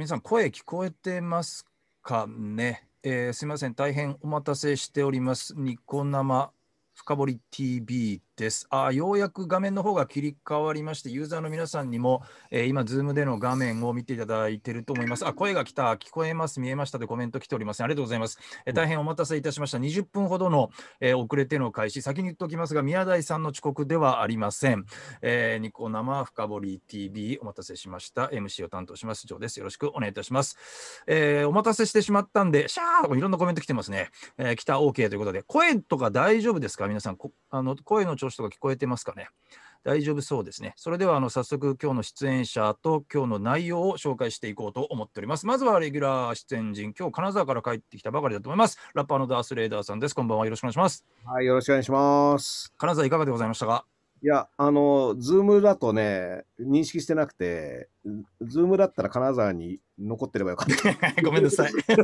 皆さん、声聞こえてますかね、えー、すみません、大変お待たせしております。ニコ生深堀り TV です。あようやく画面の方が切り替わりまして、ユーザーの皆さんにも、えー、今、Zoom での画面を見ていただいていると思います。あ、声が来た、聞こえます、見えましたでコメント来ております。ありがとうございます。えー、大変お待たせいたしました。20分ほどの、えー、遅れての開始、先に言っておきますが、宮台さんの遅刻ではありません。えー、ニコ生深掘り TV、お待たせしました。MC を担当します、ジョーです。よろしくお願いいたします。えー、お待たせしてしまったんで、シャーといろんなコメント来てますね。えー、来た OK ということで、声とか大丈夫ですか皆さん、あの声の調拍手とか聞こえてますかね。大丈夫そうですね。それではあの早速今日の出演者と今日の内容を紹介していこうと思っております。まずはレギュラー出演陣、今日金沢から帰ってきたばかりだと思います。ラッパーのダースレーダーさんです。こんばんは。よろしくお願いします。はい、よろしくお願いします。金沢いかがでございましたかいや、あの、ズームだとね、認識してなくて、ズームだったら金沢に残ってればよかった。ごめんなさい。結構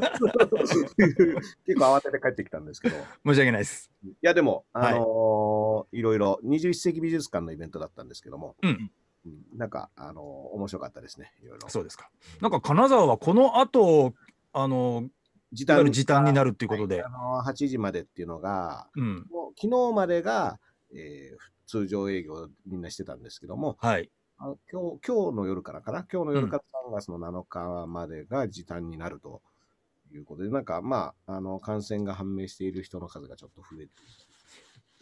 慌てて帰ってきたんですけど。申し訳ないです。いや、でも、あのーはい、いろいろ、21世紀美術館のイベントだったんですけども、うん、なんか、あのー、面白かったですね、いろいろ。そうですか。なんか、金沢はこの後、あのー、時短時短になるっていうことで、はい、あの8時までっていうのが、うん、昨日までがえー、通常営業みんなしてたんですけども、はい、あ今日今日の夜からかな、今日の夜から3月の7日までが時短になるということで、うん、なんかまあ、あの感染が判明している人の数がちょっと増えてる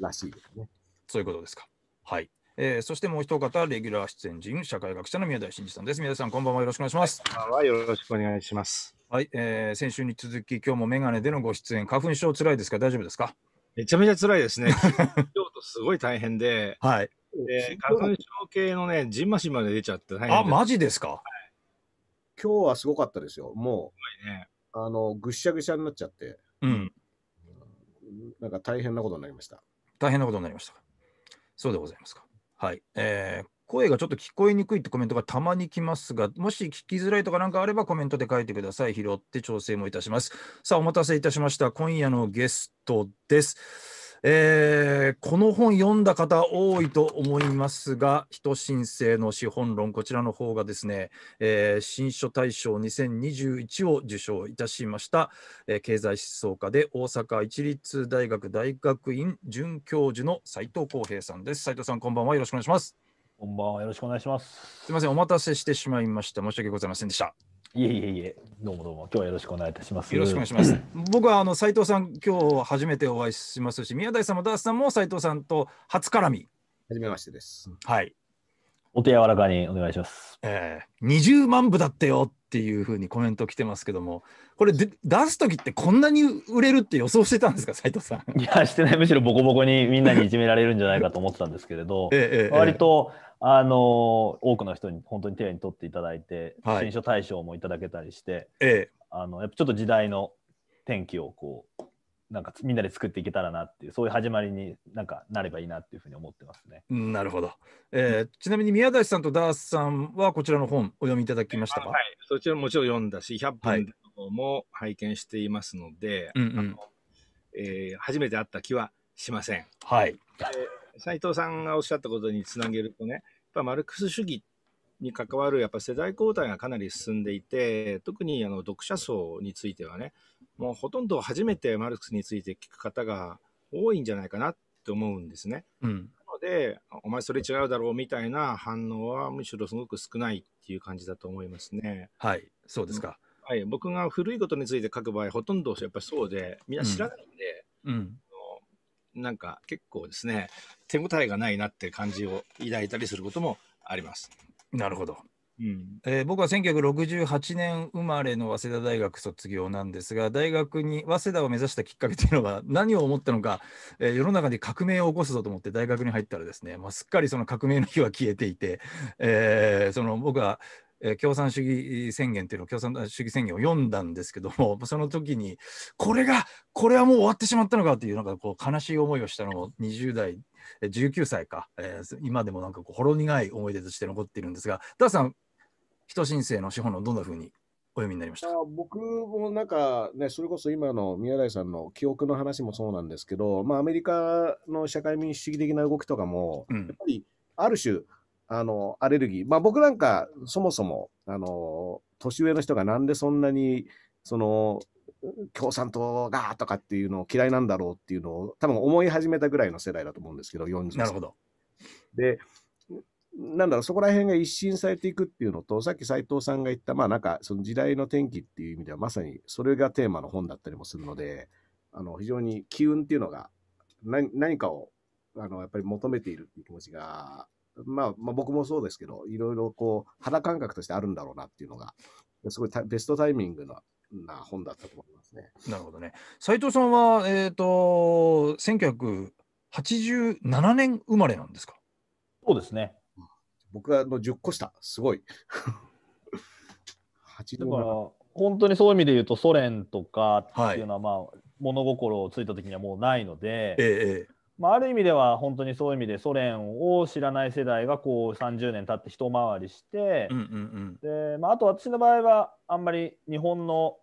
らしいですね。そういうことですか。はい。えー、そしてもう一方、レギュラー出演人、社会学者の宮台真司さんです。宮台さん、こんばんは。よろしくお願いします。はよろしくお願いします。はい、えー、先週に続き、今日もメガネでのご出演、花粉症つらいですか大丈夫ですかめちゃめちゃ辛いですね。すごい大変で、はい。で、花粉症系のね、じんましんまで出ちゃって大変あ、マジですか、はい、今日はすごかったですよ。もう、ね、あの、ぐしゃぐしゃになっちゃって、うん。なんか大変なことになりました。大変なことになりました。そうでございますか。はい。えー、声がちょっと聞こえにくいってコメントがたまに来ますが、もし聞きづらいとか何かあればコメントで書いてください。拾って調整もいたします。さあ、お待たせいたしました。今夜のゲストです。えー、この本読んだ方多いと思いますが、人申請の資本論、こちらの方がですね、えー、新書大賞2021を受賞いたしました、えー、経済思想家で大阪一律大学大学院准教授の斉藤浩平さんです。斉藤さん、こんばんは。よろしくお願いします。こんばんは、よろしくお願いします。すみません、お待たせしてしまいました。申し訳ございませんでした。いえいえいえ、どうもどうも、今日はよろしくお願いいたします。よろしくお願いします。僕はあの斉藤さん、今日初めてお会いしますし、宮台さんもダースさんも斉藤さんと初絡み。初めましてです。はい。お手柔らかにお願いします。ええー、20万部だってよっていうふうにコメント来てますけども、これで出す時ってこんなに売れるって予想してたんですか、斉藤さん。いや、してない、むしろボコボコにみんなにいじめられるんじゃないかと思ってたんですけれど、ええ、割と、あのー、多くの人に本当に手に取っていただいて、はい、新書大賞もいただけたりして、ええ、あのやっぱちょっと時代の転機をこうなんかみんなで作っていけたらなっていうそういう始まりになんかなればいいなっていうふうに思ってますね。なるほど、えー、ちなみに宮台さんとダースさんはこちらの本お読みいただきましたか、はい、そちらもちろん読んだし100本も拝見していますので、え初めて会った気はしません。はい、斉藤さんがおっしゃったことにつなげるとねやっぱマルクス主義に関わるやっぱ世代交代がかなり進んでいて特にあの読者層についてはねもうほとんど初めてマルクスについて聞く方が多いんじゃないかなって思うんですね。うん、なので、お前それ違うだろうみたいな反応はむしろすごく少ないっていう感じだと思いますね。はい、そうですか。はい、僕が古いことについて書く場合、ほとんどやっぱりそうで、みんな知らないんで、うん、うん、なんか結構ですね、手応えがないなって感じを抱いたりすることもあります。なるほど。うんえー、僕は1968年生まれの早稲田大学卒業なんですが大学に早稲田を目指したきっかけというのは 何を思ったのか、えー、世の中で革命を起こすぞと思って大学に入ったらですね、まあ、すっかりその革命の日は消えていて、えー、その僕はえ共産主義宣言というのを共産主義宣言を読んだんですけども その時にこれがこれはもう終わってしまったのかというなんかこう悲しい思いをしたのも20代19歳か、えー、今でもなんかこうほろ苦い思い出として残っているんですがダーさん人申請の資本論、どんなふうにお読みになりました僕もなんか、ね、それこそ今の宮台さんの記憶の話もそうなんですけど、まあ、アメリカの社会民主主義的な動きとかも、うん、やっぱりある種、あのアレルギー、まあ、僕なんかそもそもあの年上の人がなんでそんなにその共産党がとかっていうのを嫌いなんだろうっていうのを多分思い始めたぐらいの世代だと思うんですけど40歳。なるほどでなんだろう、そこら辺が一新されていくっていうのと、さっき斎藤さんが言った、まあなんか、その時代の転機っていう意味では、まさにそれがテーマの本だったりもするので、あの、非常に機運っていうのが、何何かを、あの、やっぱり求めているっていう気持ちが、まあ、まあ、僕もそうですけど、いろいろこう、肌感覚としてあるんだろうなっていうのが、すごいベストタイミングのな本だったと思いますね。なるほどね。斉藤さんは、えっ、ー、と、1987年生まれなんですかそうですね。僕はの10個下、すごい。だから本当にそういう意味で言うとソ連とかっていうのは、まあ、はい、物心をついた時にはもうないので、ええ、まあ、ある意味では本当にそういう意味でソ連を知らない世代がこう30年経って一回りして、うんうんうん、でまあ、あと私の場合はあんまり日本の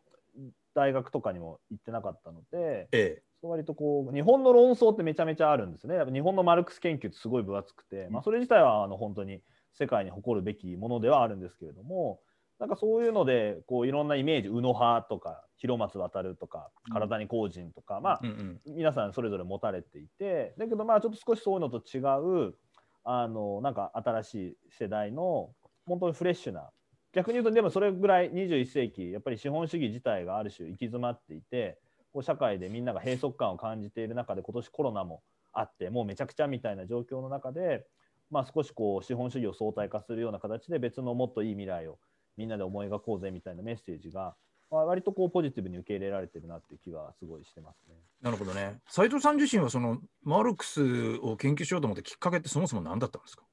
大学とかにも行ってなかったので、ええ、割とこう日本の論争ってめちゃめちゃあるんですね。やっぱ日本のマルクス研究ってすごい分厚くて、まあ、それ自体はあの本当に世界に誇るべきものではあるんですけれどもなんかそういうのでこういろんなイメージ宇野派とか広松渉とか体に工人とか、まあ、皆さんそれぞれ持たれていてだけどまあちょっと少しそういうのと違うあのなんか新しい世代の本当にフレッシュな逆に言うとでもそれぐらい21世紀やっぱり資本主義自体がある種行き詰まっていてこう社会でみんなが閉塞感を感じている中で今年コロナもあってもうめちゃくちゃみたいな状況の中でまあ、少しこう資本主義を相対化するような形で別のもっといい未来をみんなで思い描こうぜみたいなメッセージが、まあ、割とこうポジティブに受け入れられてるなっていう気はすごいしてますね。なるほどね。斉藤さん自身はそのマルクスを研究しようと思ったきっかけってそもそも何だったんですか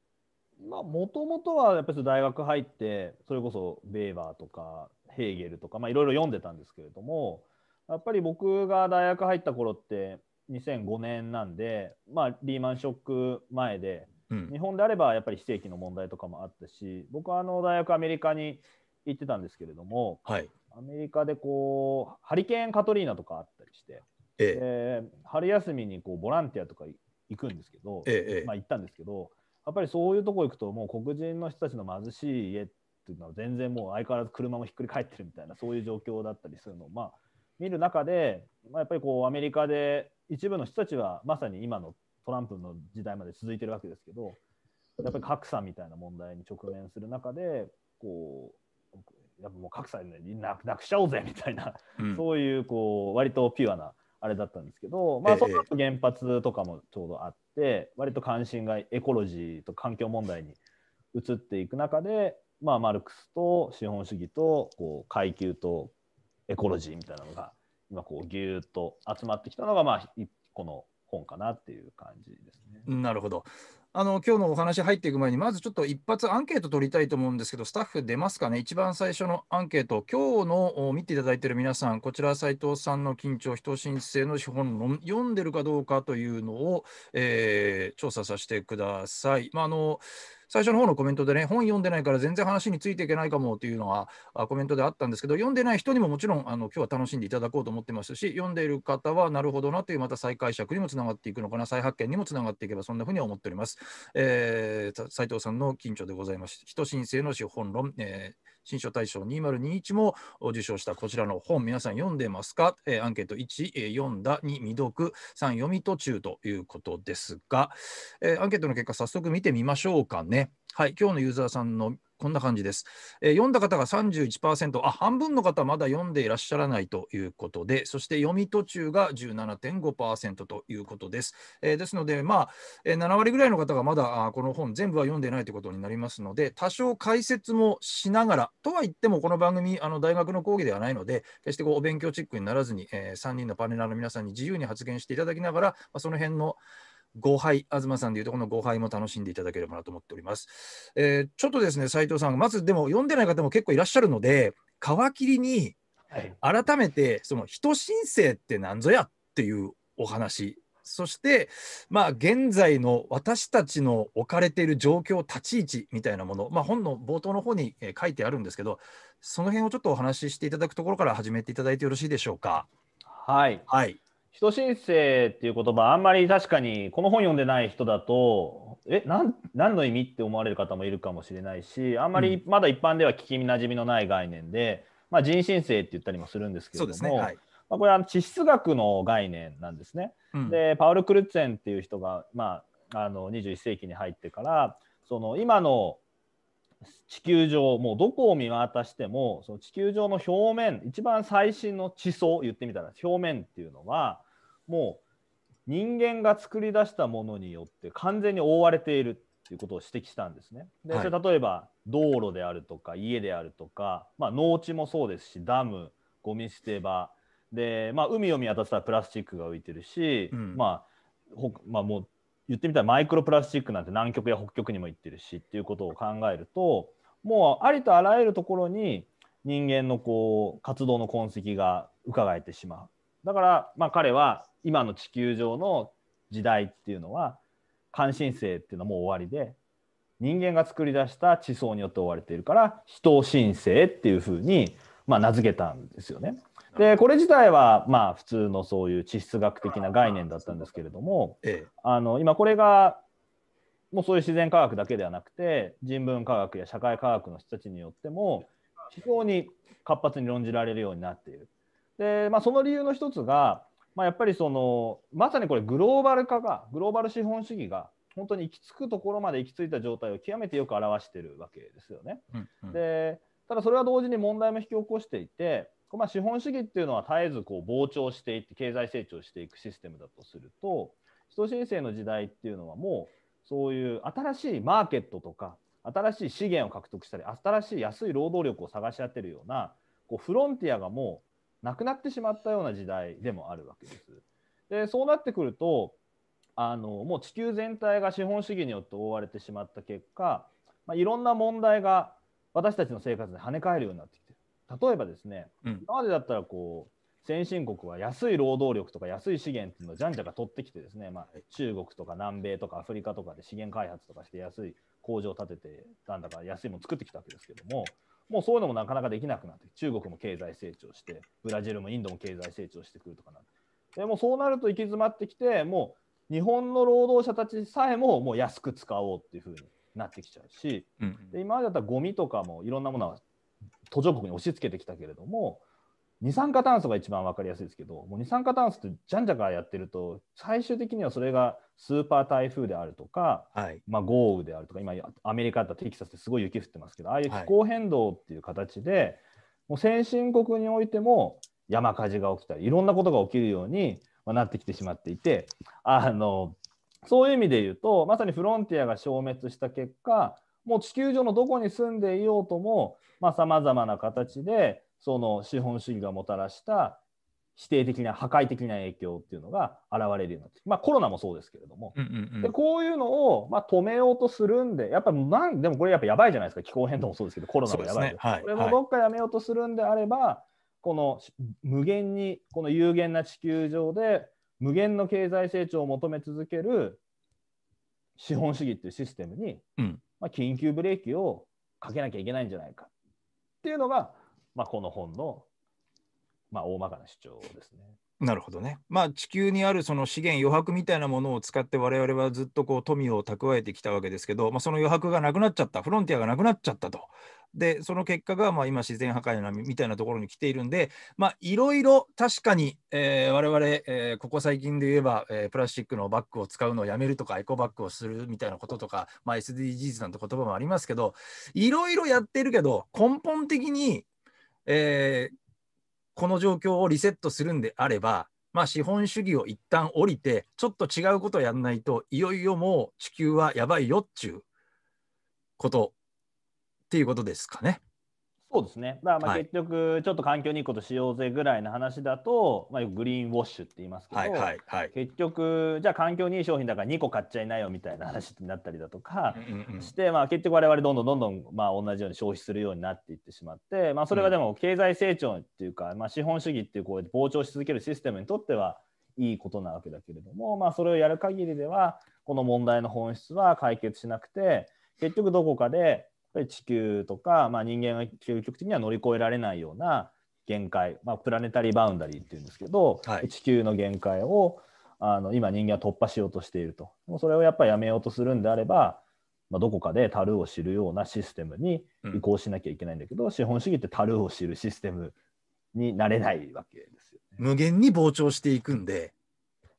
もともとはやっぱり大学入ってそれこそベーバーとかヘーゲルとかいろいろ読んでたんですけれどもやっぱり僕が大学入った頃って2005年なんで、まあ、リーマンショック前で日本であればやっぱり非正規の問題とかもあったし僕はあの大学アメリカに行ってたんですけれども、はい、アメリカでこうハリケーンカトリーナとかあったりして、ええ春休みにこうボランティアとか行くんですけど、ええ、まあ、行ったんですけどやっぱりそういうとこ行くともう黒人の人たちの貧しい家っていうのは全然もう相変わらず車もひっくり返ってるみたいなそういう状況だったりするのを、まあ、見る中で、まあ、やっぱりこうアメリカで一部の人たちはまさに今のトランプの時代まで続いてるわけですけどやっぱり格差みたいな問題に直面する中でこうやっぱもう格差でなくしちゃおうぜみたいな、うん、そういうこう割とピュアなあれだったんですけど、まあ、その後原発とかもちょうどあって、ええ、割と関心がエコロジーと環境問題に移っていく中で、まあ、マルクスと資本主義とこう階級とエコロジーみたいなのが今こうギューッと集まってきたのが、まあ、この本かなっていう感じですね。なるほど。あの今日のお話入っていく前に、まずちょっと一発アンケート取りたいと思うんですけど、スタッフ出ますかね、一番最初のアンケート、今日の見ていただいている皆さん、こちら、斉藤さんの緊張、人申請の資本論、読んでるかどうかというのを、えー、調査させてください。まああの最初の方のコメントでね、本読んでないから全然話についていけないかもというのはコメントであったんですけど、読んでない人にももちろんあの今日は楽しんでいただこうと思ってますし、読んでいる方はなるほどなという、また再解釈にもつながっていくのかな、再発見にもつながっていけば、そんなふうに思っております。えー、斉藤さんの緊張でございます。人申請の資本論、えー新書大賞2021も受賞したこちらの本、皆さん読んでますか、えー、アンケート1、えー、読んだ、2、未読、3、読み途中ということですが、えー、アンケートの結果、早速見てみましょうかね。はい、今日のユーザーさんのこんな感じです。えー、読んだ方が31%、あ半分の方まだ読んでいらっしゃらないということで、そして読み途中が17.5%ということです。えー、ですので、まあえー、7割ぐらいの方がまだこの本全部は読んでないということになりますので、多少解説もしながら、とは言ってもこの番組、あの大学の講義ではないので、決してこうお勉強チックにならずに、え3人のパネラーの皆さんに自由に発言していただきながら、まあ、その辺の、5敗、東さんでいうとこの5敗も楽しんでいただければなと思っております。えー、ちょっとですね、斉藤さん、まずでも読んでない方も結構いらっしゃるので、皮切りに改めて、その人申請って何ぞやっていうお話、そして、まあ、現在の私たちの置かれている状況、立ち位置みたいなもの、まあ、本の冒頭の方に書いてあるんですけど、その辺をちょっとお話ししていただくところから始めていただいてよろしいでしょうか。はい、はい、人申請っていう言葉あんまり確かにこの本読んでない人だとえなん何の意味って思われる方もいるかもしれないしあんまりまだ一般では聞きなじみのない概念で、うん、まあ、人申請って言ったりもするんですけれども、ねはい、まあ、これは地質学の概念なんですね。うん、でパウル・クルッツェンっていう人が、まあ、あの21世紀に入ってからその今の地球上もうどこを見渡してもその地球上の表面一番最新の地層言ってみたら表面っていうのはもう人間が作り出したものによって完全に覆われているっていうことを指摘したんですね。で、例えば道路であるとか家であるとか、まあ、農地もそうですしダムゴミ捨て場で、まあ、海を見渡したらプラスチックが浮いてるし、うん、まあほまあ、もう言ってみたらマイクロプラスチックなんて南極や北極にも行ってるしっていうことを考えるともうありとあらゆるところに人間のこう活動の痕跡が伺えてしまう。だから、まあ、彼は今の地球上の時代っていうのは関心性っていうのはもう終わりで人間が作り出した地層によって覆われているから人神性っていうふうにまあ名付けたんですよね。でこれ自体はまあ普通のそういう地質学的な概念だったんですけれども、ええ、あの今これがもうそういう自然科学だけではなくて人文科学や社会科学の人たちによっても非常に活発に論じられるようになっている。でまあ、その理由の一つがまあ、やっぱりそのまさにこれグローバル化がグローバル資本主義が本当に行き着くところまで行き着いた状態を極めてよく表してるわけですよね。うんうん、でただそれは同時に問題も引き起こしていて、まあ、資本主義っていうのは絶えずこう膨張していって経済成長していくシステムだとすると人申請の時代っていうのはもうそういう新しいマーケットとか新しい資源を獲得したり新しい安い労働力を探し当てるようなこうフロンティアがもうなくなってしまったような時代でもあるわけです。でそうなってくるとあのもう地球全体が資本主義によって覆われてしまった結果、まあ、いろんな問題が私たちの生活に跳ね返るようになってきてる例えばですね、うん、今までだったらこう先進国は安い労働力とか安い資源っていうのをじゃんじゃか取ってきてですね、まあ、中国とか南米とかアフリカとかで資源開発とかして安い工場を建ててなんだか安いもの作ってきたわけですけどももうそういうのもなかなかできなくなって、中国も経済成長して、ブラジルもインドも経済成長してくるとかなって。でもそうなると行き詰まってきて、もう日本の労働者たちさえももう安く使おうっていうふうになってきちゃうし、うん、で今までだったらゴミとかもいろんなものは途上国に押し付けてきたけれども、二酸化炭素が一番分かりやすいですけどもう二酸化炭素ってじゃんじゃかやってると最終的にはそれがスーパー台風であるとか、はい、まあ、豪雨であるとか今アメリカだったテキサスってすごい雪降ってますけどああいう気候変動っていう形で、はい、もう先進国においても山火事が起きたりいろんなことが起きるようになってきてしまっていてあのそういう意味で言うとまさにフロンティアが消滅した結果もう地球上のどこに住んでいようともさまざ、まな形でその資本主義がもたらした否定的な破壊的な影響っていうのが現れるようになってまあコロナもそうですけれども、うんうんうん、でこういうのをまあ止めようとするんでやっぱなんでもこれやっぱやばいじゃないですか気候変動もそうですけどコロナもやばいです、ねはい、これもどっかやめようとするんであれば、はい、この無限にこの有限な地球上で無限の経済成長を求め続ける資本主義っていうシステムに、うん、まあ、緊急ブレーキをかけなきゃいけないんじゃないかっていうのがまあ、この本の、まあ、大まかな主張ですね。なるほどね。まあ地球にあるその資源余白みたいなものを使って我々はずっとこう富を蓄えてきたわけですけど、まあ、その余白がなくなっちゃったフロンティアがなくなっちゃったと。でその結果がまあ今自然破壊波みたいなところに来ているんでいろいろ確かに、えー、我々、えー、ここ最近で言えば、えー、プラスチックのバッグを使うのをやめるとかエコバッグをするみたいなこととか、まあ、SDGs なんて言葉もありますけどいろいろやってるけど根本的にえー、この状況をリセットするんであれば、まあ、資本主義を一旦降りて、ちょっと違うことをやらないといよいよもう地球はやばいよっちゅうことっていうことですかね。そうですね。だからまあ結局、ちょっと環境にいいことしようぜぐらいの話だと、まあ、グリーンウォッシュって言いますけど、はいはいはい、結局、じゃあ環境にいい商品だから2個買っちゃいなよみたいな話になったりだとかして、うんして、まあ、結局我々どんどんどんどん、まあ、同じように消費するようになっていってしまって、まあ、それはでも経済成長っていうか、まあ、資本主義っていうこう膨張し続けるシステムにとってはいいことなわけだけれども、まあ、それをやる限りではこの問題の本質は解決しなくて結局どこかでり地球とか、まあ、人間が究極的には乗り越えられないような限界、まあ、プラネタリーバウンダリーっていうんですけど、はい、地球の限界をあの今人間は突破しようとしているともうそれをやっぱりやめようとするんであれば、まあ、どこかで樽を知るようなシステムに移行しなきゃいけないんだけど、うん、資本主義って樽を知るシステムになれないわけですよ、ね、無限に膨張していくんで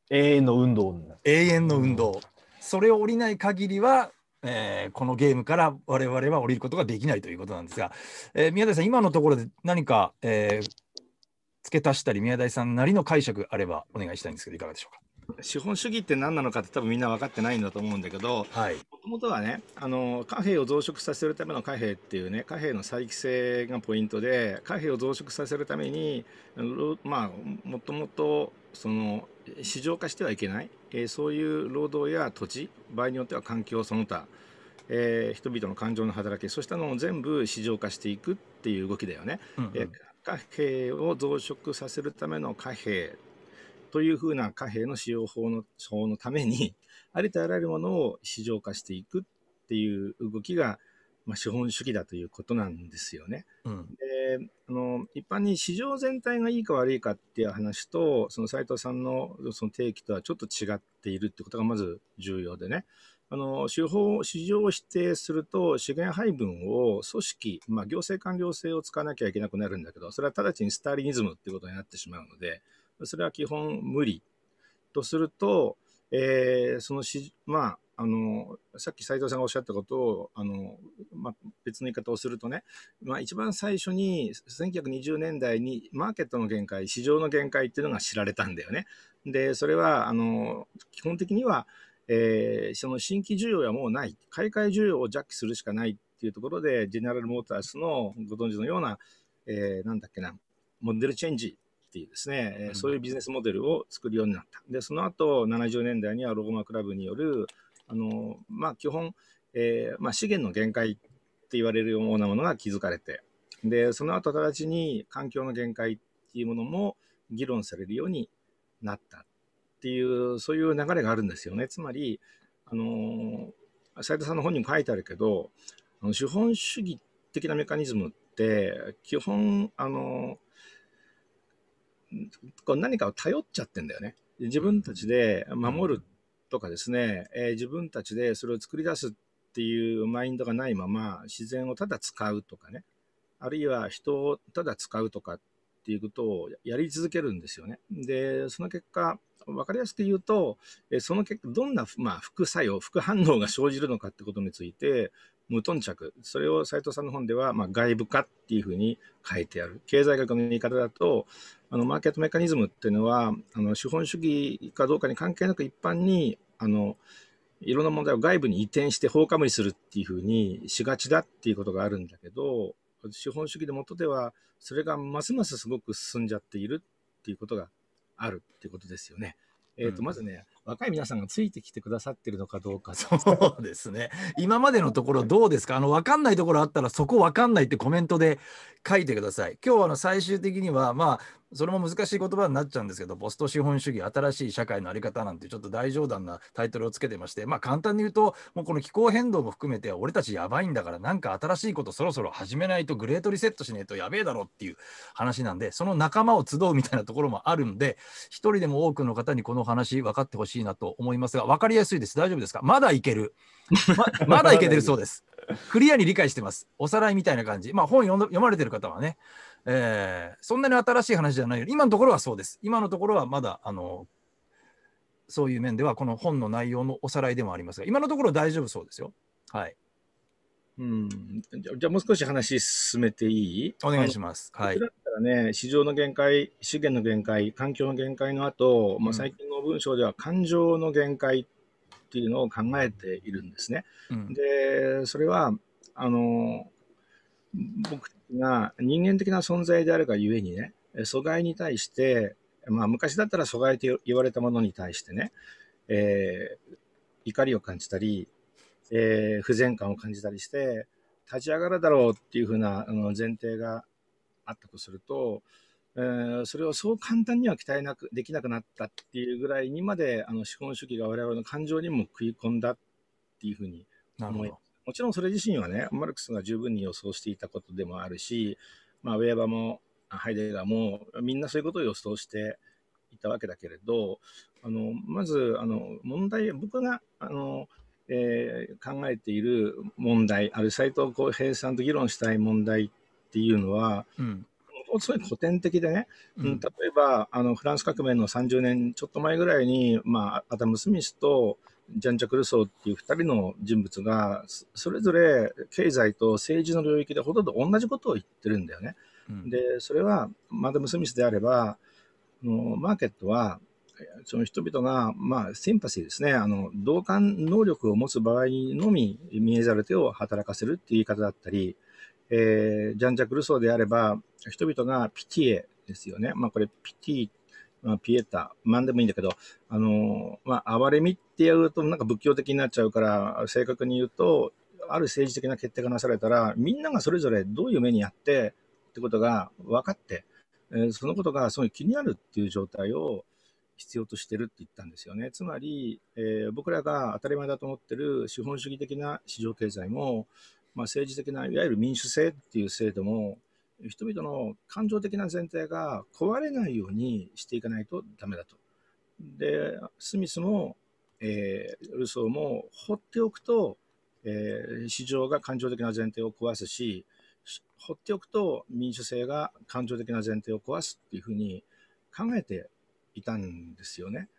永遠の運動永遠の運動、それを降りない限りはえー、このゲームから我々は降りることができないということなんですが、えー、宮台さん、今のところで何か、えー、付け足したり、宮台さんなりの解釈あればお願いしたいんですけど、いかがでしょうか。資本主義って何なのかって多分みんな分かってないんだと思うんだけどもともとはねあの貨幣を増殖させるための貨幣っていうね貨幣の再規制がポイントで貨幣を増殖させるためにまあもともとその市場化してはいけない、えー、そういう労働や土地場合によっては環境その他、えー、人々の感情の働きそうしたのを全部市場化していくっていう動きだよね。うんうん、えー、貨幣を増殖させるための貨幣というふうな貨幣の使用法の法のためにありとあらゆるものを市場化していくっていう動きがまあ、資本主義だということなんですよね。うん、であの一般に市場全体がいいか悪いかっていう話とその斉藤さんのその定義とはちょっと違っているってことがまず重要でね。あの手法市場を否定すると資源配分を組織、まあ、行政官僚制を使わなきゃいけなくなるんだけどそれは直ちにスターリニズムってことになってしまうのでそれは基本無理とすると、えー、そのし、まあ、あのさっき斉藤さんがおっしゃったことをあの、まあ、別の言い方をするとね、まあ、一番最初に1920年代にマーケットの限界市場の限界っていうのが知られたんだよね。でそれはあの基本的には、えー、その新規需要はもうない買い替え需要をジャッキするしかないっていうところでジェネラル・モータースのご存知のような、えー、なんだっけなモデルチェンジっていうですね、うん、そういうビジネスモデルを作るようになった。でその後70年代にはロゴマクラブによるあの、まあ、基本、えー、まあ、資源の限界って言われるようなものが築かれて、で、その後直ちに環境の限界っていうものも議論されるようになったっていう、そういう流れがあるんですよね。つまり、あの、斉藤さんの本にも書いてあるけど、あの資本主義的なメカニズムって、基本、あの、こう何かを頼っちゃってんだよね。自分たちで守るとかですね、えー、自分たちでそれを作り出すっていうマインドがないまま自然をただ使うとかね、あるいは人をただ使うとかっていうことをやり続けるんですよね。で、その結果、分かりやすく言うと、その結果、どんな、まあ、副作用、副反応が生じるのかってことについて、無頓着。それを斎藤さんの本では、まあ、外部化っていうふうに書いてある。経済学の言い方だと、あのマーケットメカニズムっていうのは、あの資本主義かどうかに関係なく一般に、あの、いろんな問題を外部に移転して放火無理するっていうふうにしがちだっていうことがあるんだけど、資本主義のもとでは、それがますますすごく進んじゃっているっていうことがあるっていうことですよね。えっ、ー、と、まずね、若い皆さんがついてきてくださってるのかどうかそうですね今までのところどうですかあの分かんないところあったらそこ分かんないってコメントで書いてください今日はあの最終的にはまあそれも難しい言葉になっちゃうんですけど、ポスト資本主義、新しい社会の在り方なんてちょっと大冗談なタイトルをつけてまして、まあ簡単に言うと、もうこの気候変動も含めて、俺たちやばいんだから、なんか新しいことそろそろ始めないとグレートリセットしねえとやべえだろっていう話なんで、その仲間を集うみたいなところもあるんで、一人でも多くの方にこの話分かってほしいいなと思いますが、分かりやすいです。大丈夫ですかまだいける。ままだいけてるそうです。クリアに理解してます。おさらいみたいな感じ。まあ本読まれてる方はね、えー、そんなに新しい話じゃないよ今のところはそうです。今のところはまだ、あの、そういう面ではこの本の内容のおさらいでもありますが、今のところ大丈夫そうですよ。はい。うん、じゃあもう少し話進めていいお願いします。はい。からね、市場の限界、資源の限界、環境の限界の後、うん、まあ、最近の文章では感情の限界っていうのを考えているんですね。うん、で、それは、あの、僕が人間的な存在であるがゆえにね、阻害に対して、まあ、昔だったら阻害と言われたものに対してね、えー、怒りを感じたり、えー、不全感を感じたりして、立ち上がるだろうっていうふうなあの前提があったとすると、えー、それをそう簡単には鍛えなくできなくなったっていうぐらいにまであの資本主義が我々の感情にも食い込んだっていうふうに思いもちろんそれ自身はねマルクスが十分に予想していたことでもあるし、まあ、ウェーバーもハイデガーもみんなそういうことを予想していたわけだけれどあのまずあの問題僕があの、えー、考えている問題ある斎藤浩平さんと議論したい問題っていうのは、うん、すごい古典的でね、うん、例えばあのフランス革命の30年ちょっと前ぐらいに、まあ、アダム・スミスとジャン・ジャクルソーっていう2人の人物がそれぞれ経済と政治の領域でほとんど同じことを言ってるんだよね。うん、でそれはマダム・スミスであればのマーケットはその人々が、まあ、シンパシーですねあの、同感能力を持つ場合のみ、見えざる手を働かせるっていう言い方だったり、えー、ジャンジャク・ルソーであれば、人々がピティエですよね。まあこれピティ、まあ、ピエタ、なんでもいいんだけど、あのー、まあ哀れみってやるとなんか仏教的になっちゃうから、正確に言うと、ある政治的な決定がなされたら、みんながそれぞれどういう目にあってってことが分かって、えー、そのことがすごい気になるっていう状態を必要としてるって言ったんですよね。つまり、えー、僕らが当たり前だと思ってる資本主義的な市場経済も、まあ、政治的ないわゆる民主制っていう制度も人々の感情的な前提が壊れないようにしていかないとダメだと。でスミスも、えー、ルソーも放っておくと、えー、市場が感情的な前提を壊すし放っておくと民主制が感情的な前提を壊すっていうふうに考えていたんですよね。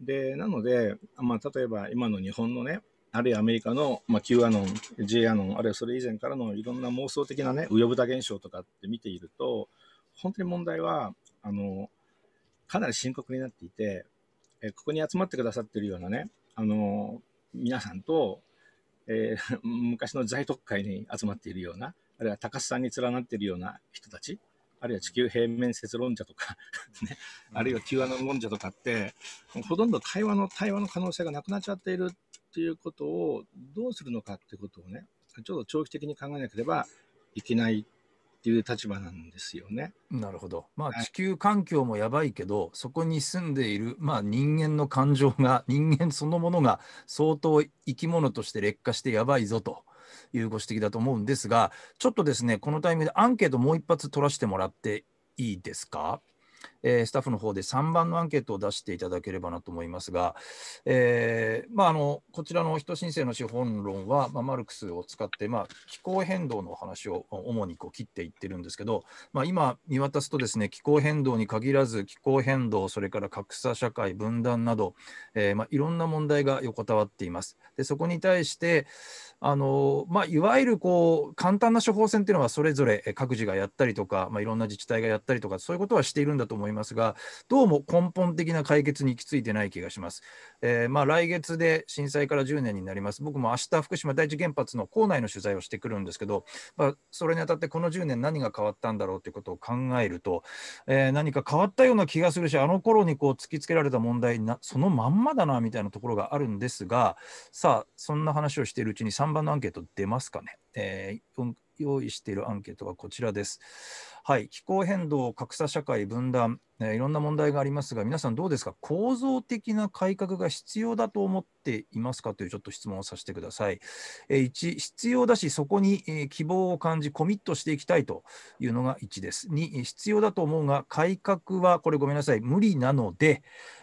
でなので、まあ、例えば今の日本のねあるいはアメリカの、まあ、Q アノン、J アノン、あるいはそれ以前からのいろんな妄想的なね、うよぶた現象とかって見ていると、本当に問題は、あの、かなり深刻になっていて、えここに集まってくださってるようなね、あの、皆さんと、えー、昔の在特会に集まっているような、あるいは高須さんに連なっているような人たち、あるいは地球平面説論者とか ね、あるいは Q アノン論者とかって、ほとんど会話の、対話の可能性がなくなっちゃっているっていうことをどうするのかっていうことをね、ちょっと長期的に考えなければいけないっていう立場なんですよね。なるほど。まあ地球環境もやばいけど、はい、そこに住んでいる、まあ、人間の感情が 人間そのものが相当生き物として劣化してやばいぞと。いうご指摘だと思うんですが、ちょっとですね、このタイミングでアンケートもう一発取らせてもらっていいですか。えー、スタッフの方で3番のアンケートを出していただければなと思いますが、えーまあ、あのこちらの人申請の資本論は、まあ、マルクスを使って、まあ、気候変動の話を主にこう切っていってるんですけど、まあ、今見渡すとですね気候変動に限らず気候変動それから格差社会分断など、えーまあ、いろんな問題が横たわっています。でそこに対してあの、まあ、いわゆるこう簡単な処方箋というのはそれぞれ各自がやったりとか、まあ、いろんな自治体がやったりとかそういうことはしているんだと思います。ますが、どうも根本的な解決に行き着いてない気がします。えー、まあ、来月で震災から10年になります、僕も明日福島第一原発の構内の取材をしてくるんですけど、まあ、それにあたってこの10年、何が変わったんだろうということを考えると、えー、何か変わったような気がするし、あの頃にこう突きつけられた問題な、そのまんまだなみたいなところがあるんですが、さあ、そんな話をしているうちに3番のアンケート出ますかね。えー用意しているアンケートはこちらです。はい、気候変動、格差社会、分断、えー、いろんな問題がありますが、皆さんどうですか、構造的な改革が必要だと思っていますかというちょっと質問をさせてください。えー、1、必要だし、そこに、えー、希望を感じ、コミットしていきたいというのが1です。2、必要だと思うが、改革は、これごめんなさい、無理なので、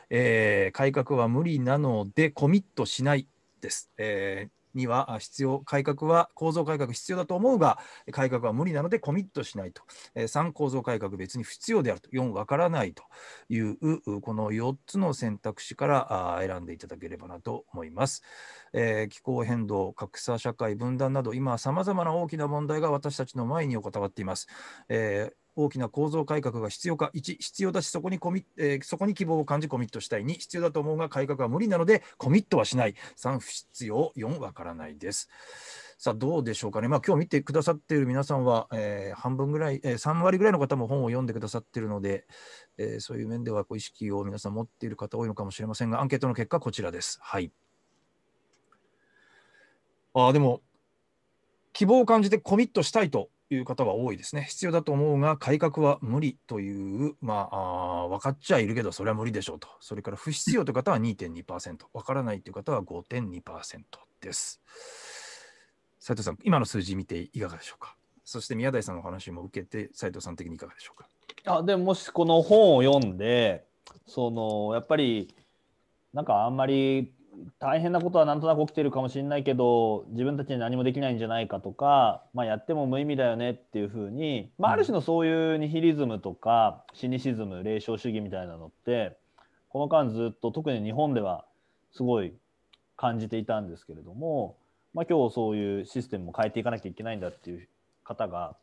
え改革は無理なので、コミットしないです。えーには必要、改革は、構造改革必要だと思うが、改革は無理なのでコミットしないと。3、構造改革別に必要であると。4、わからないという、この4つの選択肢から選んでいただければなと思います。えー、気候変動、格差社会、分断など、今、さまざまな大きな問題が私たちの前に横たわっています。えー大きな構造改革が必要か、1、必要だしそこにコミ、えー、そこに希望を感じコミットしたい、2、必要だと思うが改革は無理なのでコミットはしない、3、不必要、4、わからないです。さあどうでしょうかね、まあ、今日見てくださっている皆さんは、えー、半分ぐらい、えー、3割ぐらいの方も本を読んでくださっているので、えー、そういう面ではこう意識を皆さん持っている方多いのかもしれませんが、アンケートの結果、こちらです。はい、あでも、希望を感じてコミットしたいという方は多いですね。必要だと思うが、改革は無理という、まあ、あ分かっちゃいるけど、それは無理でしょうと。それから不必要という方は2.2%、分からないという方は5.2%です。斉藤さん、今の数字見ていかがでしょうか。そして宮台さんの話も受けて、斉藤さん的にいかがでしょうか。あでももしこの本を読んで、そのやっぱりなんかあんまり大変なことはなんとなく起きてるかもしれないけど自分たちに何もできないんじゃないかとか、まあ、やっても無意味だよねっていうふうに、まあ、ある種のそういうニヒリズムとかシニシズム霊障主義みたいなのってこの間ずっと特に日本ではすごい感じていたんですけれども、まあ、今日そういうシステムも変えていかなきゃいけないんだっていう方が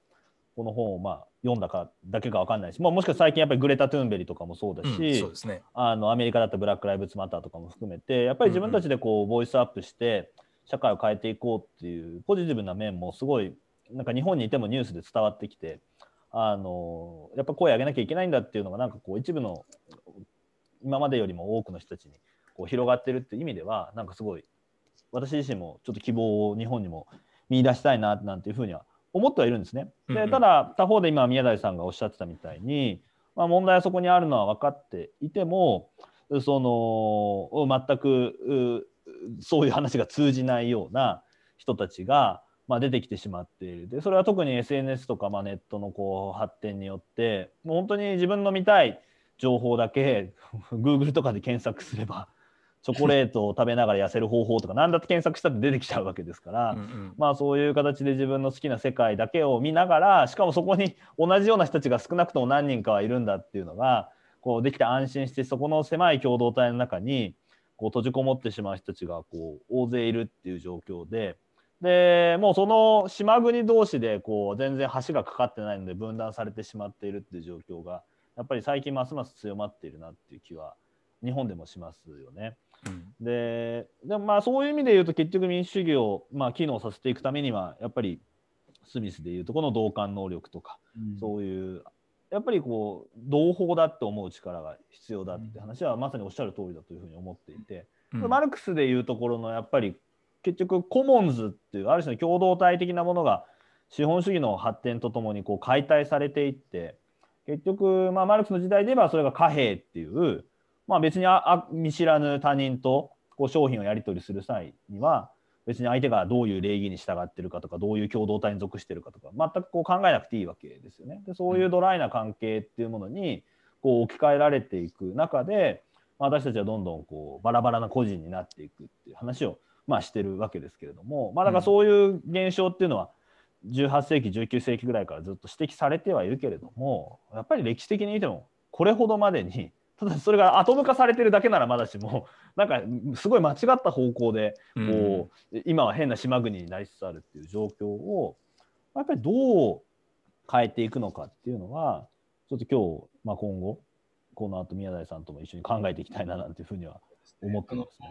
この本をまあ読んだかだけか分かんないし、まあ、もしかしたら最近やっぱりグレタ・トゥーンベリとかもそうだし、うんね、あのアメリカだったブラック・ライブズ・マターとかも含めてやっぱり自分たちでこうボイスアップして社会を変えていこうっていうポジティブな面もすごいなんか日本にいてもニュースで伝わってきてあのやっぱ声上げなきゃいけないんだっていうのがなんかこう一部の今までよりも多くの人たちにこう広がってるっていう意味ではなんかすごい私自身もちょっと希望を日本にも見出したいななんていうふうには思ってはいるんですね。でただ他方で今宮台さんがおっしゃってたみたいに、まあ、問題はそこにあるのは分かっていてもその全くそういう話が通じないような人たちが、まあ、出てきてしまっているでそれは特に SNS とか、まあ、ネットのこう発展によってもう本当に自分の見たい情報だけ Google とかで検索すればチョコレートを食べながら痩せる方法とか何だって検索したって出てきちゃうわけですから、うんうん、まあそういう形で自分の好きな世界だけを見ながらしかもそこに同じような人たちが少なくとも何人かはいるんだっていうのがこうできて安心してそこの狭い共同体の中にこう閉じこもってしまう人たちがこう大勢いるっていう状況で。でもうその島国同士でこう全然橋がかかってないので分断されてしまっているっていう状況がやっぱり最近ますます強まっているなっていう気は日本でもしますよね。ででもまあそういう意味で言うと結局民主主義をまあ機能させていくためにはやっぱりスミスでいうとこの同感能力とか、うん、そういうやっぱりこう同胞だって思う力が必要だって話はまさにおっしゃる通りだというふうに思っていて、うん、マルクスでいうところのやっぱり結局コモンズっていうある種の共同体的なものが資本主義の発展とともにこう解体されていって結局、まあ、マルクスの時代で言えばそれが貨幣っていうまあ、別にあ見知らぬ他人とこう商品をやり取りする際には別に相手がどういう礼儀に従ってるかとかどういう共同体に属してるかとか全くこう考えなくていいわけですよね。でそういうドライな関係っていうものにこう置き換えられていく中で私たちはどんどんこうバラバラな個人になっていくっていう話をまあしてるわけですけれどもまあだからそういう現象っていうのは、18世紀19世紀ぐらいからずっと指摘されてはいるけれどもやっぱり歴史的に見てもこれほどまでにただそれがアトム化されてるだけならまだしも なんかすごい間違った方向でこう、うん、今は変な島国になりつつあるっていう状況をやっぱりどう変えていくのかっていうのはちょっと今日、まあ、今後この後宮台さんとも一緒に考えていきたいななんていうふうには思ってますね。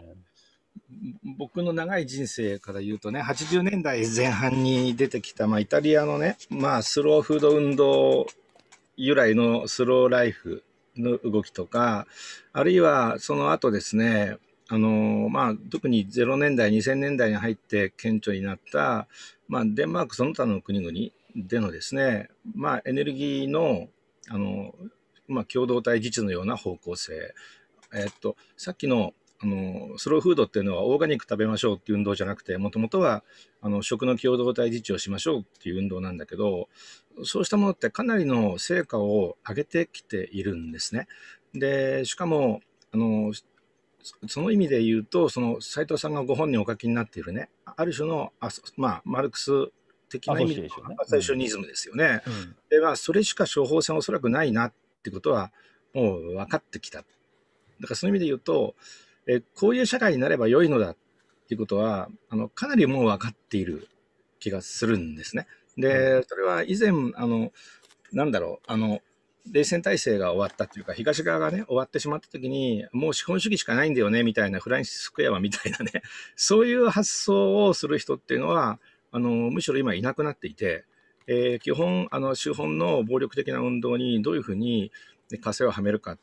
僕の長い人生から言うとね80年代前半に出てきた、まあ、イタリアのね、まあ、スローフード運動由来のスローライフの動きとか、あるいはその後ですね、あのまあ、特に0年代、2000年代に入って顕著になった、まあ、デンマークその他の国々でのですね、まあ、エネルギーのあの、まあ、共同体自治のような方向性、えっと、さっきのあのスローフードっていうのはオーガニック食べましょうっていう運動じゃなくてもともとはあの食の共同体自治をしましょうっていう運動なんだけどそうしたものってかなりの成果を上げてきているんですね。でしかもあのその意味で言うとその斉藤さんがご本人お書きになっているねある種のあ、まあ、マルクス的な意味でアソショニズムですよね。うんうん、ではそれしか処方箋おそらくないなってことはもう分かってきた。だからその意味で言うとえこういう社会になれば良いのだっていうことは、あの、かなりもう分かっている気がするんですね。で、それは以前、あの、なんだろう、あの、冷戦体制が終わったというか、東側がね、終わってしまった時に、もう資本主義しかないんだよね、みたいな、フランシス・クエアみたいなね、そういう発想をする人っていうのは、あの、むしろ今いなくなっていて、えー、基本、あの、資本の暴力的な運動にどういうふうに火星をはめるかっ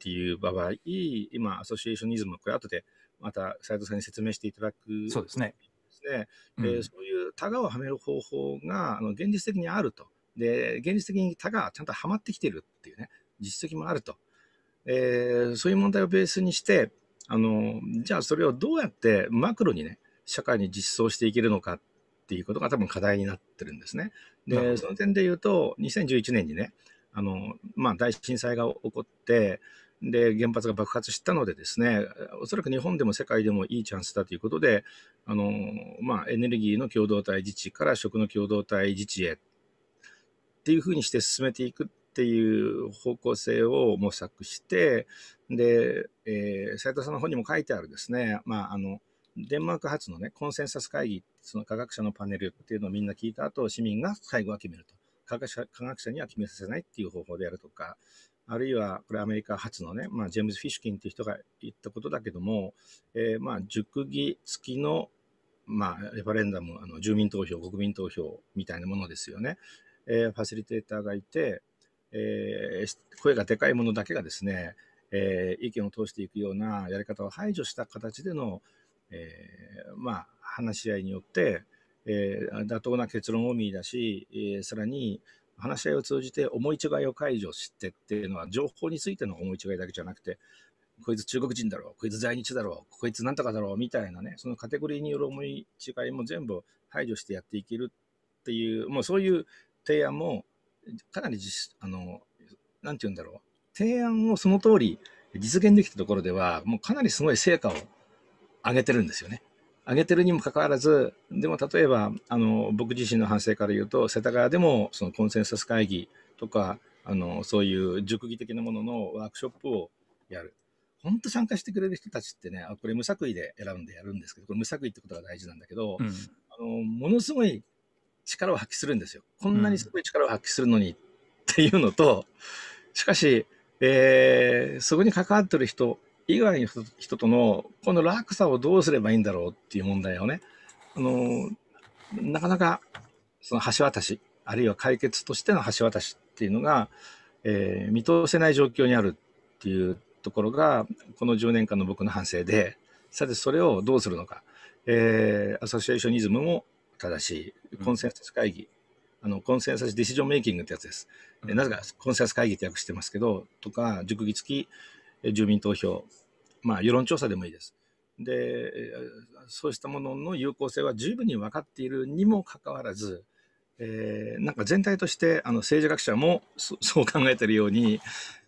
っていう場合、今、アソシエーショニズム、これ後でまた斉藤さんに説明していただく。そうですね。うん、えー、そういうタガをはめる方法があの現実的にあると。で、現実的にタガちゃんとはまってきてるっていうね、実績もあると。えー、そういう問題をベースにして、あの、じゃあそれをどうやってマクロにね、社会に実装していけるのかっていうことが多分課題になってるんですね。で、その点で言うと、2011年にね、あの、まあ、大震災が起こって、で、原発が爆発したのでですね、おそらく日本でも世界でもいいチャンスだということで、あの、まあ、エネルギーの共同体自治から食の共同体自治へっていうふうにして進めていくっていう方向性を模索して、で、えー、斉藤さんの方にも書いてあるですね、まあ、あの、デンマーク発のね、コンセンサス会議、その科学者のパネルっていうのをみんな聞いた後、市民が最後は決めると。科学者科学者には決めさせないっていう方法であるとか、あるいは、これアメリカ発のね、まあ、ジェームズ・フィッシュキンっていう人が言ったことだけども、えー、まあ、熟議付きの、まあ、レファレンダム、あの、住民投票、国民投票みたいなものですよね。えー、ファシリテーターがいて、えー、声がでかいものだけがですね、えー、意見を通していくようなやり方を排除した形での、えー、まあ、話し合いによって、えー、妥当な結論を見出し、えー、さらに、話し合いを通じて思い違いを解除してっていうのは、情報についての思い違いだけじゃなくて、こいつ中国人だろう、こいつ在日だろう、こいつなんとかだろう、みたいなね、そのカテゴリーによる思い違いも全部排除してやっていけるっていう、もうそういう提案も、かなりあの、なんて言うんだろう、提案をその通り実現できたところでは、もうかなりすごい成果を上げてるんですよね。上げてるにもかかわらず、でも例えば、あの、僕自身の反省から言うと、世田谷でもそのコンセンサス会議とか、あの、そういう熟議的なもののワークショップをやる。本当参加してくれる人たちってね、あこれ無作為で選んでやるんですけど、これ無作為ってことが大事なんだけど、うん、あの、ものすごい力を発揮するんですよ。こんなにすごい力を発揮するのにっていうのと、しかし、えー、そこに関わってる人以外の人との、この落差をどうすればいいんだろうっていう問題をね、あの、なかなか、その橋渡し、あるいは解決としての橋渡しっていうのが、えー、見通せない状況にあるっていうところが、この10年間の僕の反省で、さてそれをどうするのか。えー、アソシエーショニズムも正しい。コンセンサス会議、うん、あの、コンセンサスディシジョンメイキングってやつです。うん、なぜかコンセンサス会議って訳してますけど、とか、熟議付き住民投票、まあ、世論調査でもいいです。で、そうしたものの有効性は十分に分かっているにもかかわらず、えー、なんか全体としてあの政治学者も そう考えてるように、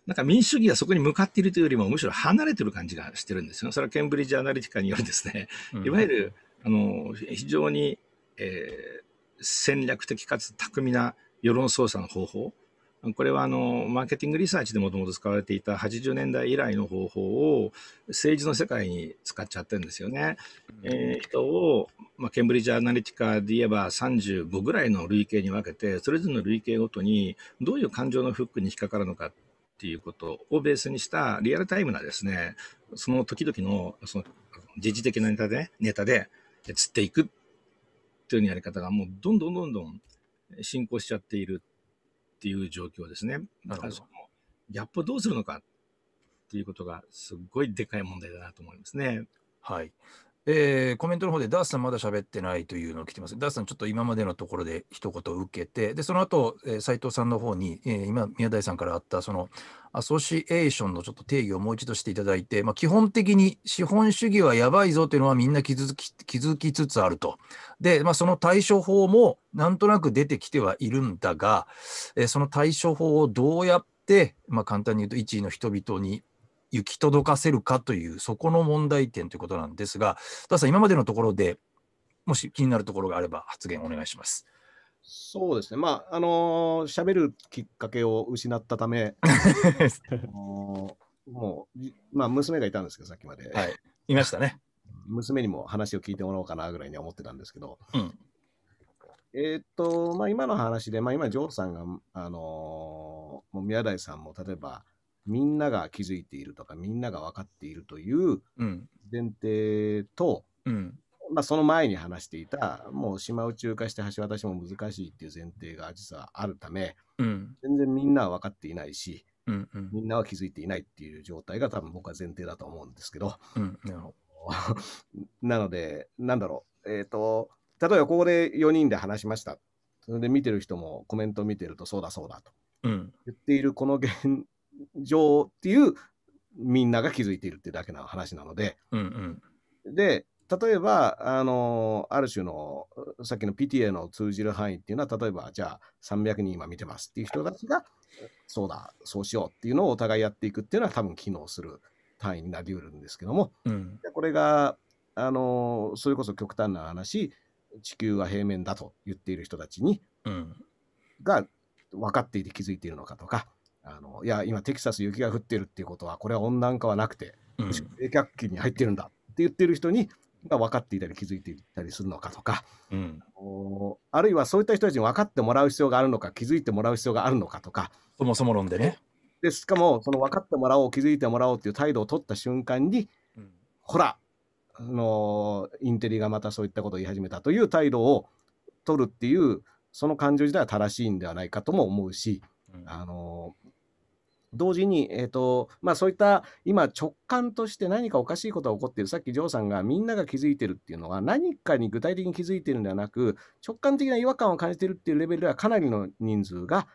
なんか民主主義がそこに向かっているというよりも、むしろ離れてる感じがしてるんですよ。それはケンブリッジ・アナリティカによるですね、いわゆる、あの、非常に、えー、戦略的かつ巧みな世論操作の方法、これはあのマーケティングリサーチでもともと使われていた80年代以来の方法を政治の世界に使っちゃってるんですよね。うん、えー、人を、まあ、ケンブリッジ・アナリティカで言えば35ぐらいの類型に分けてそれぞれの類型ごとにどういう感情のフックに引っかかるのかっていうことをベースにしたリアルタイムなですねその時々のその時事的なネタでネタで釣っていくっていうやり方がもうどんどんどんどん進行しちゃっている。っていう状況ですね。だからど。ギャップをどうするのかっていうことがすっごいでかい問題だなと思いますね。はい。えー、コメントの方で、ダースさんまだ喋ってないというのを来てます。ダースさん、ちょっと今までのところで一言受けて、で、その後、えー、斉藤さんの方に、えー、今、宮台さんからあった、その、アソシエーションのちょっと定義をもう一度していただいて、まあ、基本的に資本主義はやばいぞというのはみんな気づき気づきつつあると。で、まあ、その対処法もなんとなく出てきてはいるんだが、えー、その対処法をどうやって、まあ、簡単に言うと1位の人々に行き届かせるかという、そこの問題点ということなんですが、田さん、今までのところでもし気になるところがあれば、発言お願いします。そうですね、まあ、あのー、喋るきっかけを失ったため、もう、まあ、娘がいたんですけど、さっきまで。はい、いましたね。娘にも話を聞いてもらおうかなぐらいに思ってたんですけど、うん、えっと、まあ、今の話で、まあ、今、ジョーさんが、あのー、もう宮台さんも例えば、みんなが気づいているとかみんなが分かっているという前提と、うんまあ、その前に話していたもう島を中華して橋渡しも難しいっていう前提が実はあるため、うん、全然みんなは分かっていないし、うんうん、みんなは気づいていないっていう状態が多分僕は前提だと思うんですけど、なのでなんだろうえっ、ー、と例えばここで4人で話しましたそれで見てる人もコメントを見てるとそうだそうだと、言っているこの現上っていうみんなが気づいているっていうだけの話なので、うんうん、で例えば、あのある種のさっきの PTA の通じる範囲っていうのは例えばじゃあ300人今見てますっていう人たちがそうだそうしようっていうのをお互いやっていくっていうのは多分機能する単位になりうるんですけども、うん、これが、あのそれこそ極端な話地球は平面だと言っている人たちに、うん、が分かっていて気づいているのかとか、あのいや、今、テキサス雪が降ってるっていうことは、これは温暖化はなくて、冷却期に入ってるんだって言ってる人に、あ、分かっていたり気づいていたりするのかとか、うん、あるいはそういった人たちに分かってもらう必要があるのか気づいてもらう必要があるのかとかそもそも論でねでしかもその分かってもらおう気づいてもらおうっていう態度を取った瞬間に、うん、ほらあのインテリがまたそういったことを言い始めたという態度を取るっていうその感情自体は正しいんではないかとも思うし、あの同時に、えーとまあ、そういった今直感として何かおかしいことが起こっているさっきジョーさんがみんなが気づいてるっていうのは何かに具体的に気づいてるんではなく直感的な違和感を感じてるっていうレベルではかなりの人数が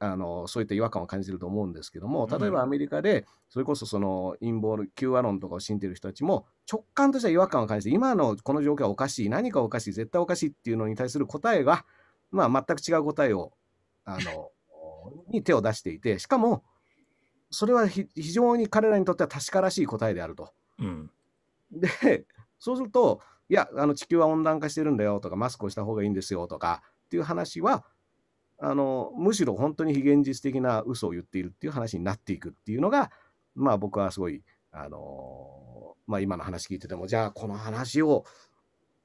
あのそういった違和感を感じてると思うんですけども例えばアメリカでそれこそその陰謀の Q アロンとかを信じてる人たちも直感としては違和感を感じて今のこの状況はおかしい何かおかしい絶対おかしいっていうのに対する答えが、まあ、全く違う答えをあのに手を出していて、しかも、それは非常に彼らにとっては確からしい答えであると。うん、で、そうすると、いや、あの地球は温暖化してるんだよとか、マスクをした方がいいんですよとかっていう話は、あのむしろ本当に非現実的な嘘を言っているっていう話になっていくっていうのが、まあ、僕はすごい、あのー、まあ、今の話聞いててもじゃあこの話を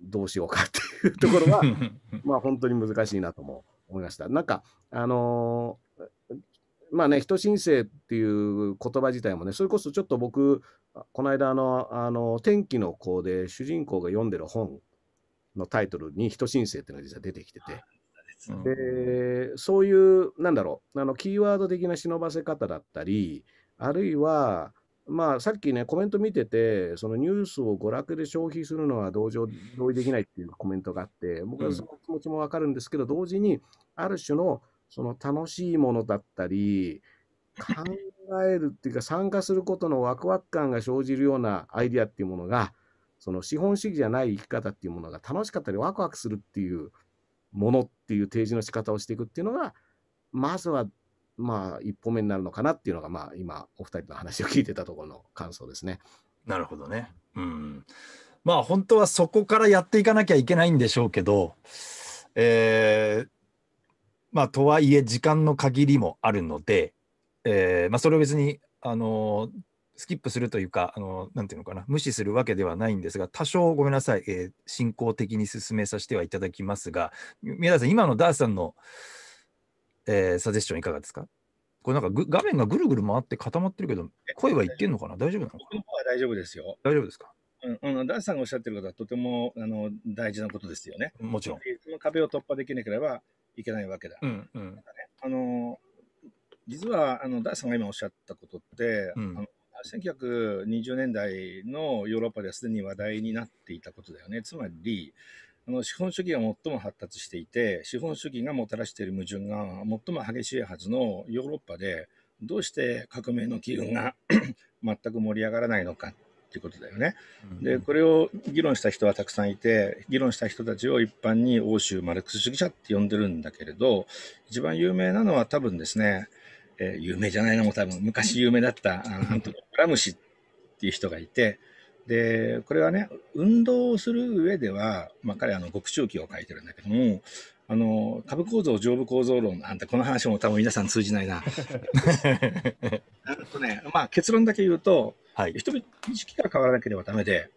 どうしようかっていうところは まあ本当に難しいなと思う。思いました。なんか、あのー、まあね、人申請っていう言葉自体もね、それこそちょっと僕、この間の、あの、天気の子で主人公が読んでる本のタイトルに人申請っていうのが実は出てきてて、でそういう、なんだろう、あのキーワード的な忍ばせ方だったり、あるいは、まあ、さっきね、コメント見てて、そのニュースを娯楽で消費するのは同情同意できないっていうコメントがあって、僕はその気持ちもわかるんですけど、うん、同時に、ある種のその楽しいものだったり、考えるっていうか、参加することのワクワク感が生じるようなアイディアっていうものが、その資本主義じゃない生き方っていうものが楽しかったり、ワクワクするっていうものっていう提示の仕方をしていくっていうのが、まずはまあ、一歩目になるのかなっていうのが、まあ、今、お二人の話を聞いてたところの感想ですね。なるほどね。うん。まあ、本当はそこからやっていかなきゃいけないんでしょうけど、えー、まあ、とはいえ、時間の限りもあるので、えー、まあ、それを別に、あのスキップするというか、あのなんていうのかな、無視するわけではないんですが、多少ごめんなさい、えー、進行的に進めさせてはいただきますが、宮田さん、今のダースさんの、えー、サジェスションいかがですかこれなんか画面がぐるぐる回って固まってるけど、声は言ってんのかな大丈夫なのかな僕は大丈夫ですよ。大丈夫ですかうん、うん、ダンさんがおっしゃってることはとてもあの大事なことですよね。もちろん。その壁を突破できなければいけないわけだ。うんうん、ね、あの実はあのダンさんが今おっしゃったことって、うん、あの1920年代のヨーロッパではすでに話題になっていたことだよね。つまり、あの資本主義が最も発達していて資本主義がもたらしている矛盾が最も激しいはずのヨーロッパでどうして革命の機運が 全く盛り上がらないのかっていうことだよね。でこれを議論した人はたくさんいて議論した人たちを一般に欧州マルクス主義者って呼んでるんだけれど一番有名なのは多分ですね、えー、有名じゃないのも多分昔有名だったアントニオ・ラムシっていう人がいて。で、これはね、運動をする上では、まあ、彼はあの極中期を書いてるんだけども、あの株構造、上部構造論、あんた、この話も多分皆さん通じないな。と ね、まあ、結論だけ言うと、はい、人々、意識が変わらなければだめで、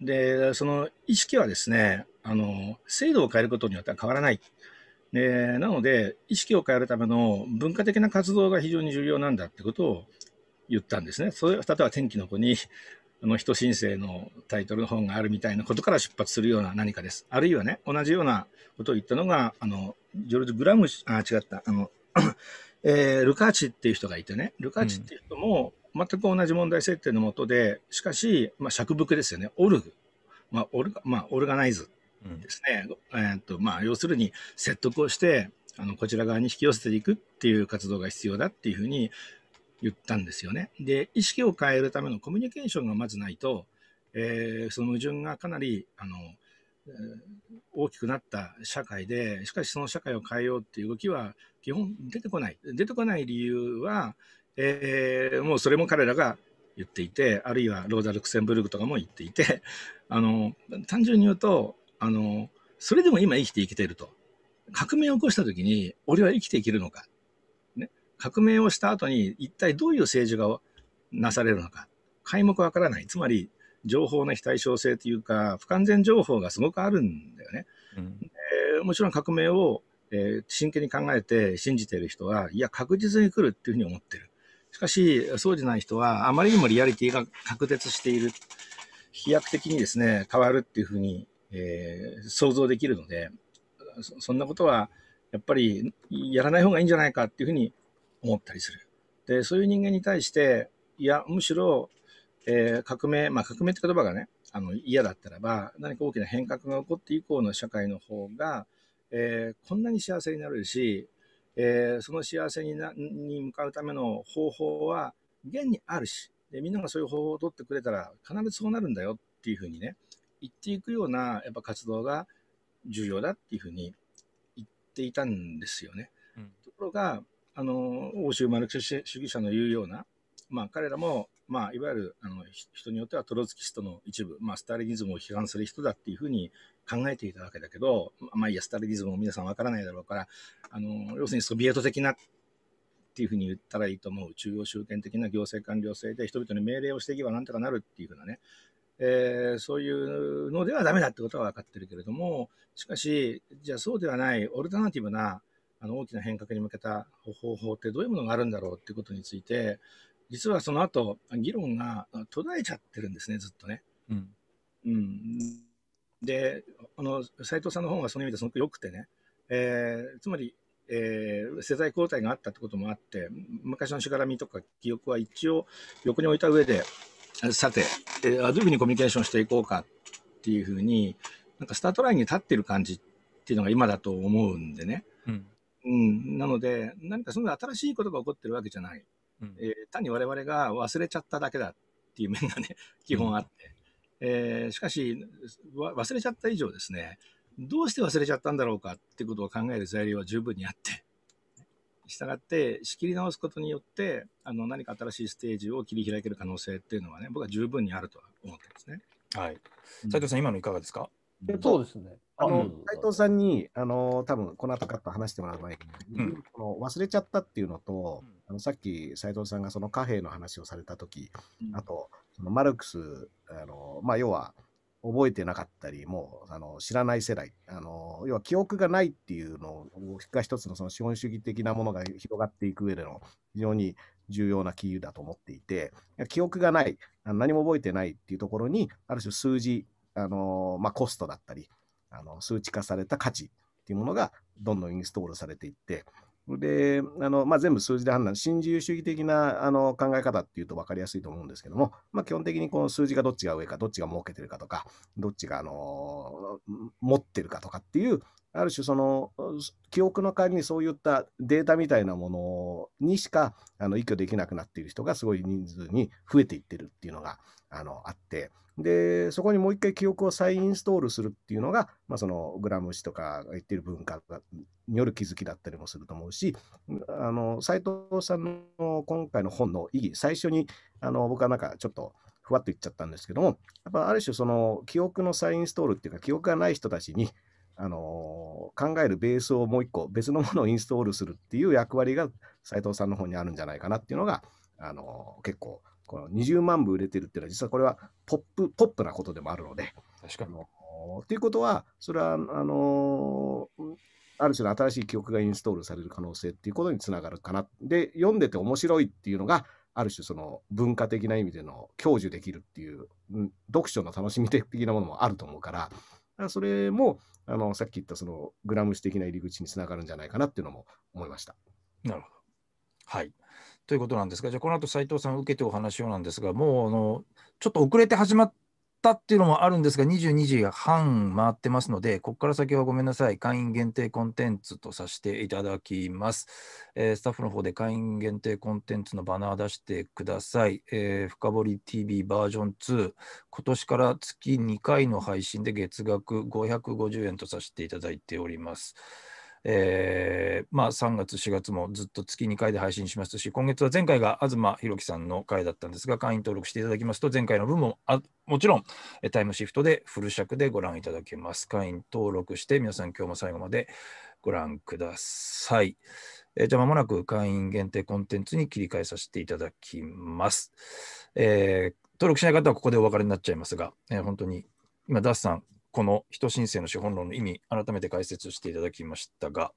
で、その意識はですね、あの制度を変えることによっては変わらない。でなので、意識を変えるための文化的な活動が非常に重要なんだってことを言ったんですね。それ例えば天気の子にの人申請のタイトルの本があるみたいなことから出発するような何かです。あるいはね、同じようなことを言ったのが、あの、ジョルジュ・グラム、あ、違った、あの、えー、ルカーチっていう人がいてね、ルカーチっていう人も全く同じ問題設定のもとで、うん、しかし、まあ、尺伏ですよね、オルグ、まあオルまあ、オルガナイズですね、うん、えー、っとまあ、要するに説得をして、あのこちら側に引き寄せていくっていう活動が必要だっていうふうに、言ったんですよね。で、意識を変えるためのコミュニケーションがまずないと、えー、その矛盾がかなり、あの、えー、大きくなった社会で、しかしその社会を変えようっていう動きは基本出てこない。出てこない理由は、えー、もうそれも彼らが言っていて、あるいはローザ・ルクセンブルクとかも言っていて、あの、単純に言うと、あの、それでも今生きていけてると。革命を起こした時に、俺は生きていけるのか革命をした後に一体どういう政治がなされるのか、皆目わからない。つまり、情報の非対称性というか、不完全情報がすごくあるんだよね。うん、えー、もちろん革命を、えー、真剣に考えて信じている人は、いや、確実に来るっていうふうに思ってる。しかし、そうじゃない人は、あまりにもリアリティが確絶している。飛躍的にですね、変わるっていうふうに、えー、想像できるのでそ、そんなことは、やっぱりやらない方がいいんじゃないかっていうふうに思ったりする。で、そういう人間に対して、いや、むしろ、えー、革命、まあ、革命って言葉がね、あの嫌だったらば、何か大きな変革が起こって以降の社会の方が、えー、こんなに幸せになれるし、えー、その幸せになに向かうための方法は現にあるしで、みんながそういう方法を取ってくれたら必ずそうなるんだよっていうふうにね、言っていくようなやっぱ活動が重要だっていうふうに言っていたんですよね。うん、ところが、あの、欧州マルクス主義者の言うような、まあ、彼らも、まあ、いわゆる、あの、人によってはトロツキストの一部、まあ、スターリニズムを批判する人だっていうふうに考えていたわけだけど、まあ、いや、スターリニズムも皆さんわからないだろうから、あの、要するにソビエト的なっていうふうに言ったらいいと思う。中央集権的な行政官僚制で人々に命令をしていけばなんとかなるっていうふうなね、えー、そういうのではダメだってことは分かってるけれども、しかし、じゃあそうではない、オルタナティブな、あの大きな変革に向けた方法ってどういうものがあるんだろうっていうことについて、実はその後議論が途絶えちゃってるんですね、ずっとね。うん、うん、で、あの藤さんの本がその意味ですごく良くてね、えー、つまり、えー、世代交代があったってこともあって、昔のしがらみとか記憶は一応横に置いた上で、さて、えー、どういうふうにコミュニケーションしていこうかっていうふうに、なんかスタートラインに立ってる感じっていうのが今だと思うんでね。うんうん、なので、何かそな新しいことが起こってるわけじゃない。うん、えー、単に我々が忘れちゃっただけだっていう面がね、基本あって。うん、えー、しかし、忘れちゃった以上ですね、どうして忘れちゃったんだろうかっていうことを考える材料は十分にあって。したがって仕切り直すことによってあの何か新しいステージを切り開ける可能性っていうのはね僕は十分にあると思ってますね。はい、斉藤さん、うん、今のいかがですかそうですねあの、斎藤さんに、あの、多分この後カット話してもらう前に、うん、この忘れちゃったっていうのと、うん、あのさっき斎藤さんがその貨幣の話をされた時、うん、あと、そのマルクス、あの、まあ、要は、覚えてなかったり、もうあの知らない世代あの、要は記憶がないっていうのが一つのその資本主義的なものが広がっていく上での非常に重要なキーだと思っていて、記憶がない、何も覚えてないっていうところに、ある種数字、あのまあ、コストだったり、あの数値化された価値っていうものがどんどんインストールされていって、であのまあ、全部数字で判断、新自由主義的なあの考え方っていうと分かりやすいと思うんですけども、まあ、基本的にこの数字がどっちが上か、どっちが儲けてるかとか、どっちがあの持ってるかとかっていうある種その記憶の代わりにそういったデータみたいなものにしかあの依拠できなくなっている人がすごい人数に増えていってるっていうのがあのあってでそこにもう一回記憶を再インストールするっていうのが、まあ、そのグラム氏とかが言ってる文化による気づきだったりもすると思うしあの斉藤さんの今回の本の意義最初にあの僕はなんかちょっとふわっと言っちゃったんですけどもやっぱある種その記憶の再インストールっていうか記憶がない人たちにあの考えるベースをもう一個別のものをインストールするっていう役割が斉藤さんの方にあるんじゃないかなっていうのが、あの結構この20万部売れてるっていうのは実はこれはポップポップなことでもあるので。確かにっていうことはそれはあのある種の新しい記憶がインストールされる可能性っていうことにつながるかな。で読んでて面白いっていうのがある種その文化的な意味での享受できるっていう、読書の楽しみ的なものもあると思うから。それもあのさっき言ったそのグラム紙的な入り口につながるんじゃないかなっていうのも思いました。なるほど。はい。ということなんですが、じゃあこの後斉藤さん受けてお話をなんですが、もうあのちょっと遅れて始まってったっていうのもあるんですが、22時半回ってますので、ここから先はごめんなさい、会員限定コンテンツとさせていただきます。えー、スタッフの方で会員限定コンテンツのバナー出してください。えー、深掘り TV バージョン2、今年から月2回の配信で月額550円とさせていただいております。えー、まあ、3月、4月もずっと月2回で配信しますし、今月は前回が東博樹さんの回だったんですが、会員登録していただきますと、前回の分もあもちろんタイムシフトでフル尺でご覧いただけます。会員登録して、皆さん今日も最後までご覧ください。えー、じゃあ、まもなく会員限定コンテンツに切り替えさせていただきます。えー、登録しない方はここでお別れになっちゃいますが、え本当に今、ダスさん、この人申請の資本論の意味、改めて解説していただきましたが、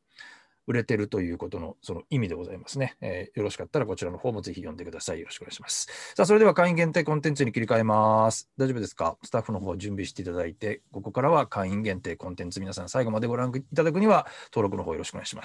売れてるということのその意味でございますね、えー、よろしかったらこちらの方もぜひ読んでください。よろしくお願いします。さあ、それでは会員限定コンテンツに切り替えます。大丈夫ですかスタッフの方準備していただいて、ここからは会員限定コンテンツ、皆さん最後までご覧いただくには登録の方よろしくお願いします。